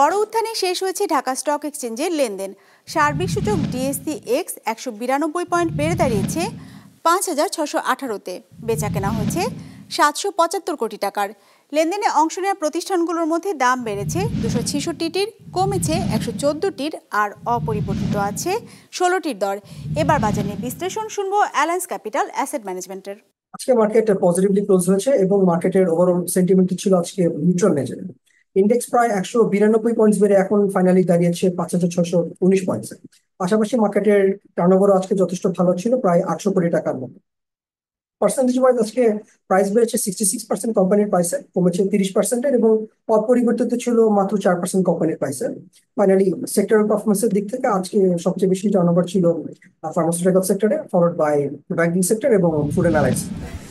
বড় উত্থানে শেষ হয়েছে ঢাকা স্টক এক্সচেঞ্জের লেনদেন সার্বিক সূচক ডিএসসি এক্স একশো বিরানব্বই পয়েন্ট বেড়ে দাঁড়িয়েছে পাঁচ হাজার ছশো আঠারোতে বেচা কেনা হয়েছে সাতশো পঁচাত্তর কোটি টাকার লেনদেনে অংশ নেওয়া প্রতিষ্ঠানগুলোর মধ্যে দাম বেড়েছে দুশো ছেষট্টিটির কমেছে একশো চোদ্দোটির আর অপরিবর্তিত আছে ষোলোটির দর এবার বাজার নিয়ে বিশ্লেষণ শুনবো অ্যালায়েন্স ক্যাপিটাল অ্যাসেট ম্যানেজমেন্টের আজকে মার্কেট পজিটিভলি ক্লোজ হয়েছে এবং মার্কেটের ওভারঅল সেন্টিমেন্ট ছিল আজকে নিউট্রাল নেচারের ইন্ডেক্স প্রায় একশো বিরানব্বই পয়েন্টস বেড়ে এখন ফাইনালি দাঁড়িয়েছে পাঁচ হাজার ছশো উনিশ পয়েন্টসে পাশাপাশি মার্কেটের টার্নওভারও আজকে যথেষ্ট ভালো ছিল প্রায় আটশো কোটি টাকার মতো পার্সেন্টেজ ওয়াইজ আজকে প্রাইস বেড়েছে সিক্সটি সিক্স পার্সেন্ট কোম্পানির প্রাইসে কমেছে তিরিশ পার্সেন্টের এবং অপরিবর্তিত ছিল মাত্র চার পার্সেন্ট কোম্পানির প্রাইসে ফাইনালি সেক্টর পারফরমেন্সের দিক থেকে আজকে সবচেয়ে বেশি টার্নওভার ছিল ফার্মাসিউটিক্যাল সেক্টরে ফলোড বাই ব্যাংকিং সেক্টর এবং ফুড অ্যান্ড